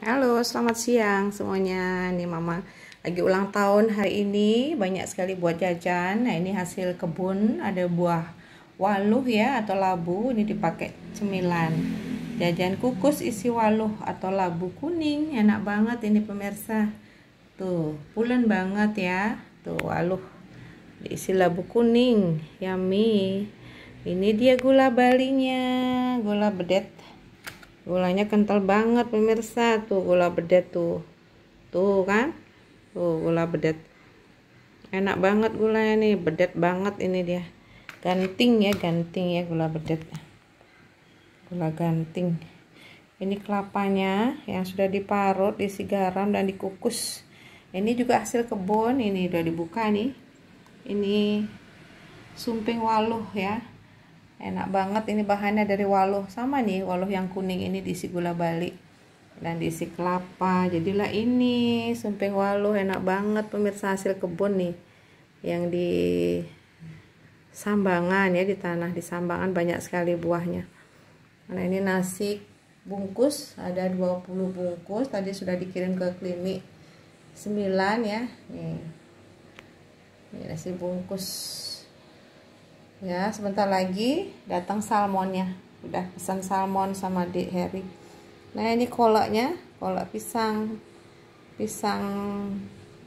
Halo, selamat siang semuanya. Ini Mama lagi ulang tahun hari ini, banyak sekali buat jajan. Nah, ini hasil kebun, ada buah waluh ya atau labu, ini dipakai cemilan. Jajan kukus isi waluh atau labu kuning, enak banget ini pemirsa. Tuh, pulen banget ya. Tuh, waluh diisi labu kuning, yummy. Ini dia gula balinya, gula bedet gulanya kental banget pemirsa tuh gula bedet tuh tuh kan tuh gula bedet enak banget gulanya nih bedet banget ini dia ganting ya ganting ya gula bedet gula ganting ini kelapanya yang sudah diparut diisi garam dan dikukus ini juga hasil kebun ini udah dibuka nih ini sumping waluh ya enak banget ini bahannya dari waluh sama nih waluh yang kuning ini diisi gula bali dan diisi kelapa jadilah ini sumping waluh enak banget pemirsa hasil kebun nih yang di sambangan ya di tanah di sambangan banyak sekali buahnya nah ini nasi bungkus ada 20 bungkus tadi sudah dikirim ke klinik 9 ya nih ini nasi bungkus ya sebentar lagi datang salmonnya udah pesan salmon sama Dek Harry nah ini kolaknya kolak pisang pisang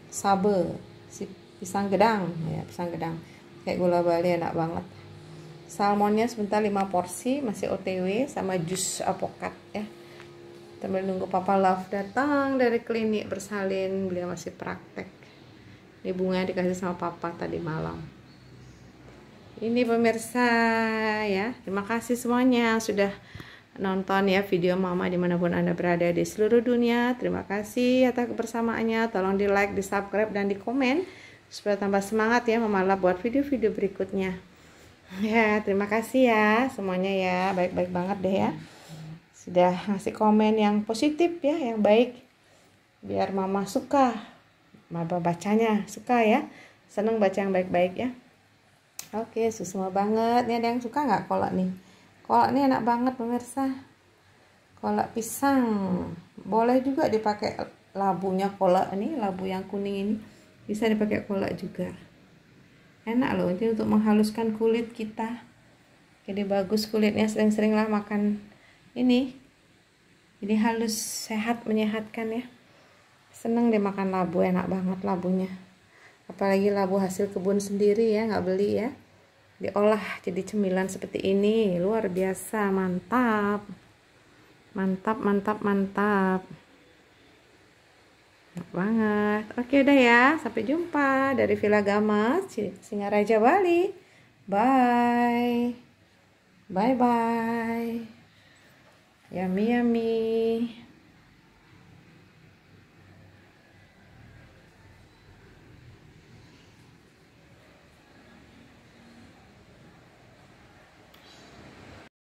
sabe si pisang gedang ya pisang gedang kayak gula bali enak banget salmonnya sebentar 5 porsi masih otw sama jus apokat ya sambil nunggu Papa Love datang dari klinik bersalin beliau masih praktek ini bunga dikasih sama Papa tadi malam ini pemirsa ya terima kasih semuanya sudah nonton ya video mama dimanapun anda berada di seluruh dunia terima kasih atas kebersamaannya tolong di like di subscribe dan di komen supaya tambah semangat ya mama lah buat video-video berikutnya ya terima kasih ya semuanya ya baik-baik banget deh ya sudah ngasih komen yang positif ya yang baik biar mama suka mama bacanya suka ya seneng baca yang baik-baik ya Oke, semua banget. Ini ada yang suka nggak kolak nih? Kolak ini enak banget pemirsa. Kolak pisang. Boleh juga dipakai labunya kolak ini, labu yang kuning ini. Bisa dipakai kolak juga. Enak loh, ini untuk menghaluskan kulit kita. Jadi bagus kulitnya sering-seringlah makan ini. Jadi halus, sehat, menyehatkan ya. Seneng deh makan labu, enak banget labunya apalagi labu hasil kebun sendiri ya nggak beli ya diolah jadi cemilan seperti ini luar biasa mantap mantap mantap mantap enak banget oke udah ya sampai jumpa dari Villa Gamas Singaraja Bali bye bye bye yummy yummy